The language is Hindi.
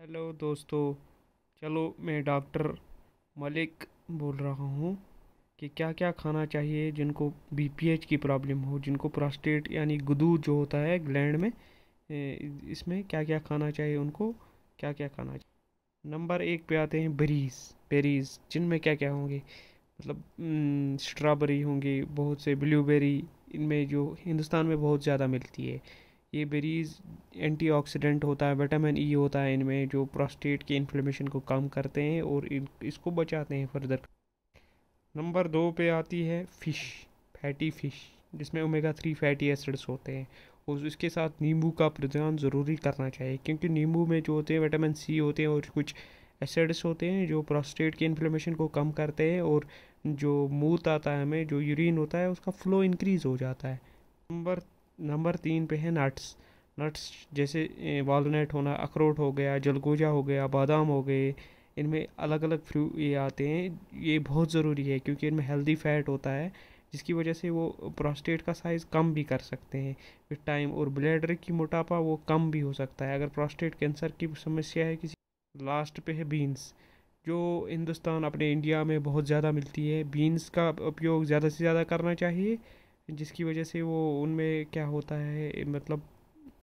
हेलो दोस्तों चलो मैं डॉक्टर मलिक बोल रहा हूँ कि क्या क्या खाना चाहिए जिनको बीपीएच की प्रॉब्लम हो जिनको प्रोस्टेट यानी गुदू जो होता है ग्लैंड में इसमें क्या क्या खाना चाहिए उनको क्या क्या खाना चाहिए नंबर एक पे आते हैं बेरीज बेरीज जिनमें क्या क्या होंगे मतलब स्ट्रॉबेरी हम्म, होंगे बहुत से ब्लूबेरी इनमें जो हिंदुस्तान में बहुत ज़्यादा मिलती है ये बेरीज एंटीऑक्सीडेंट होता है विटामिन ई e होता है इनमें जो प्रोस्टेट के इन्फ्लेमेशन को कम करते हैं और इसको बचाते हैं फर्दर नंबर दो पे आती है फ़िश फैटी फ़िश जिसमें ओमेगा थ्री फैटी एसिड्स होते हैं और इसके साथ नींबू का प्रदान ज़रूरी करना चाहिए क्योंकि नींबू में जो होते हैं विटामिन सी होते हैं और कुछ एसिड्स होते हैं जो प्रोस्टेट के इन्फ्लेमेशन को कम करते हैं और जो मूत आता है हमें जो यूरिन होता है उसका फ्लो इंक्रीज़ हो जाता है नंबर नंबर तीन पे है नट्स नट्स जैसे वालनट होना अखरोट हो गया जलगोजा हो गया बादाम हो गए इनमें अलग अलग फ्रू ये आते हैं ये बहुत ज़रूरी है क्योंकि इनमें हेल्दी फैट होता है जिसकी वजह से वो प्रोस्टेट का साइज़ कम भी कर सकते हैं विद टाइम और ब्लैडर की मोटापा वो कम भी हो सकता है अगर प्रोस्टेट कैंसर की समस्या है किसी लास्ट पे है बीन्स जो हिंदुस्तान अपने इंडिया में बहुत ज़्यादा मिलती है बीन्स का उपयोग ज़्यादा से ज़्यादा करना चाहिए जिसकी वजह से वो उनमें क्या होता है मतलब